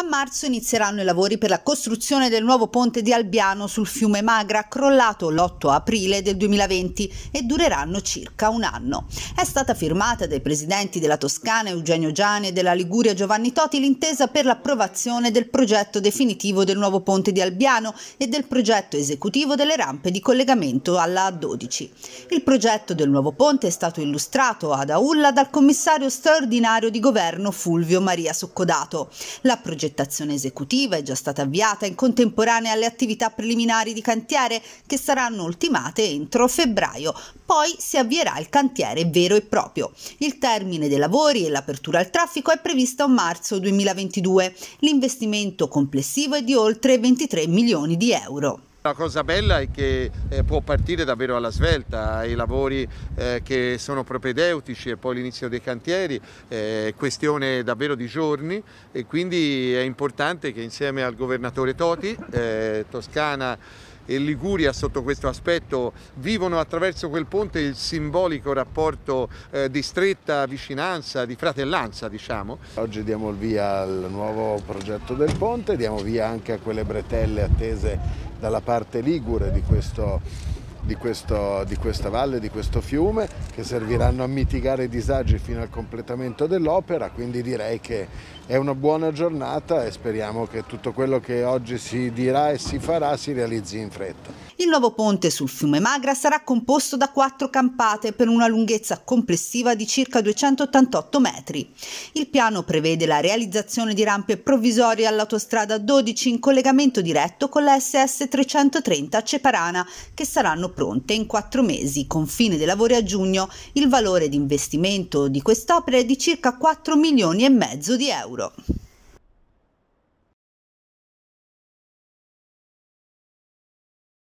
A marzo inizieranno i lavori per la costruzione del nuovo ponte di Albiano sul fiume Magra, crollato l'8 aprile del 2020 e dureranno circa un anno. È stata firmata dai presidenti della Toscana Eugenio Giani e della Liguria Giovanni Toti l'intesa per l'approvazione del progetto definitivo del nuovo ponte di Albiano e del progetto esecutivo delle rampe di collegamento alla A12. Il progetto del nuovo ponte è stato illustrato ad Aulla dal commissario straordinario di governo Fulvio Maria Soccodato. La progettazione progettazione esecutiva è già stata avviata in contemporanea alle attività preliminari di cantiere che saranno ultimate entro febbraio. Poi si avvierà il cantiere vero e proprio. Il termine dei lavori e l'apertura al traffico è prevista a marzo 2022. L'investimento complessivo è di oltre 23 milioni di euro. La cosa bella è che eh, può partire davvero alla svelta, ai lavori eh, che sono propedeutici e poi l'inizio dei cantieri, è eh, questione davvero di giorni e quindi è importante che insieme al governatore Toti, eh, Toscana e Liguria sotto questo aspetto vivono attraverso quel ponte il simbolico rapporto eh, di stretta vicinanza, di fratellanza diciamo. Oggi diamo il via al nuovo progetto del ponte, diamo via anche a quelle bretelle attese dalla parte ligure di questo di, questo, di questa valle, di questo fiume, che serviranno a mitigare i disagi fino al completamento dell'opera, quindi direi che è una buona giornata e speriamo che tutto quello che oggi si dirà e si farà si realizzi in fretta. Il nuovo ponte sul fiume Magra sarà composto da quattro campate per una lunghezza complessiva di circa 288 metri. Il piano prevede la realizzazione di rampe provvisorie all'autostrada 12 in collegamento diretto con la SS 330 Ceparana che saranno pronte in quattro mesi, con fine dei lavori a giugno. Il valore di investimento di quest'opera è di circa 4 milioni e mezzo di euro.